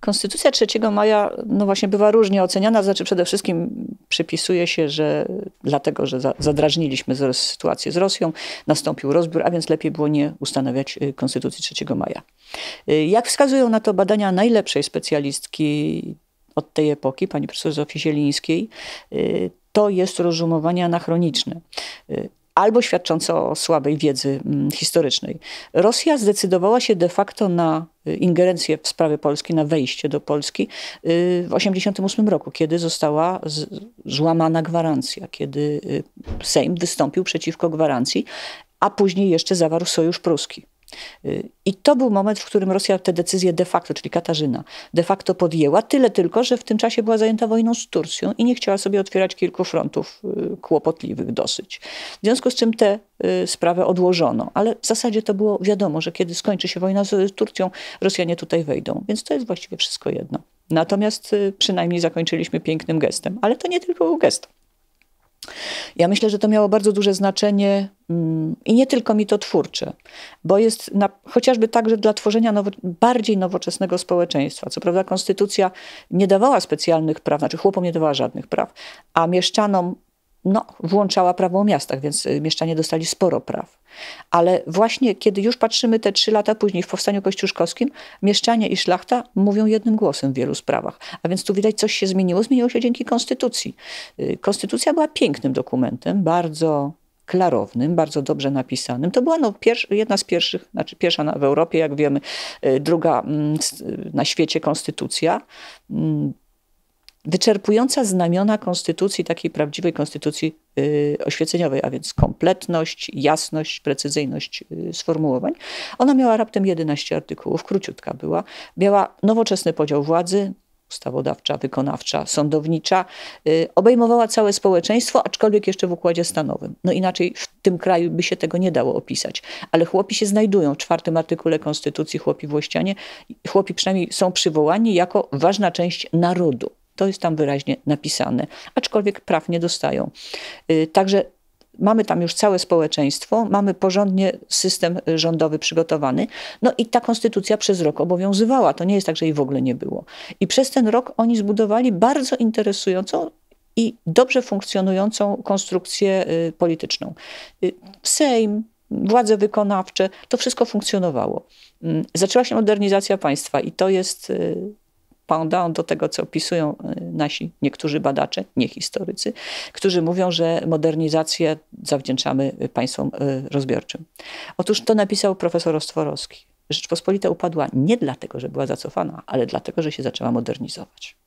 Konstytucja 3 maja, no właśnie, bywa różnie oceniana, znaczy przede wszystkim przypisuje się, że dlatego, że za, zadrażniliśmy z, sytuację z Rosją, nastąpił rozbiór, a więc lepiej było nie ustanawiać y, Konstytucji 3 maja. Y, jak wskazują na to badania najlepszej specjalistki od tej epoki, pani profesor Zofii Zielińskiej, y, to jest rozumowanie anachroniczne albo świadczące o słabej wiedzy mm, historycznej. Rosja zdecydowała się de facto na y, ingerencję w sprawy Polski, na wejście do Polski y, w 1988 roku, kiedy została złamana gwarancja, kiedy y, Sejm wystąpił przeciwko gwarancji, a później jeszcze zawarł sojusz pruski. Y, I to był moment, w którym Rosja te decyzje de facto, czyli Katarzyna, de facto podjęła. Tyle tylko, że w tym czasie była zajęta wojną z Turcją i nie chciała sobie otwierać kilku frontów y, kłopotliwych dosyć. W związku z czym tę y, sprawę odłożono. Ale w zasadzie to było wiadomo, że kiedy skończy się wojna z Turcją, Rosjanie tutaj wejdą. Więc to jest właściwie wszystko jedno. Natomiast przynajmniej zakończyliśmy pięknym gestem. Ale to nie tylko był gest. Ja myślę, że to miało bardzo duże znaczenie mm, i nie tylko mi to twórcze, bo jest na, chociażby także dla tworzenia nowo, bardziej nowoczesnego społeczeństwa. Co prawda konstytucja nie dawała specjalnych praw, znaczy chłopom nie dawała żadnych praw, a mieszczanom no, włączała prawo o miastach, więc y, mieszczanie dostali sporo praw. Ale właśnie kiedy już patrzymy te trzy lata później w powstaniu kościuszkowskim, mieszczanie i szlachta mówią jednym głosem w wielu sprawach. A więc tu widać coś się zmieniło. Zmieniło się dzięki konstytucji. Y, konstytucja była pięknym dokumentem, bardzo klarownym, bardzo dobrze napisanym. To była no, jedna z pierwszych, znaczy pierwsza w Europie, jak wiemy, y, druga mm, na świecie konstytucja mm, wyczerpująca znamiona konstytucji, takiej prawdziwej konstytucji y, oświeceniowej, a więc kompletność, jasność, precyzyjność y, sformułowań. Ona miała raptem 11 artykułów, króciutka była. Miała nowoczesny podział władzy, ustawodawcza, wykonawcza, sądownicza, y, obejmowała całe społeczeństwo, aczkolwiek jeszcze w układzie stanowym. No inaczej w tym kraju by się tego nie dało opisać. Ale chłopi się znajdują w czwartym artykule Konstytucji, chłopi włościanie, chłopi przynajmniej są przywołani jako ważna część narodu. To jest tam wyraźnie napisane, aczkolwiek praw nie dostają. Y, także mamy tam już całe społeczeństwo, mamy porządnie system rządowy przygotowany. No i ta konstytucja przez rok obowiązywała. To nie jest tak, że jej w ogóle nie było. I przez ten rok oni zbudowali bardzo interesującą i dobrze funkcjonującą konstrukcję y, polityczną. Y, Sejm, władze wykonawcze, to wszystko funkcjonowało. Mm, zaczęła się modernizacja państwa i to jest pendant do tego, co opisują y, nasi niektórzy badacze, nie historycy, którzy mówią, że modernizację zawdzięczamy państwom y, rozbiorczym. Otóż to napisał profesor Ostworowski. Rzeczpospolita upadła nie dlatego, że była zacofana, ale dlatego, że się zaczęła modernizować.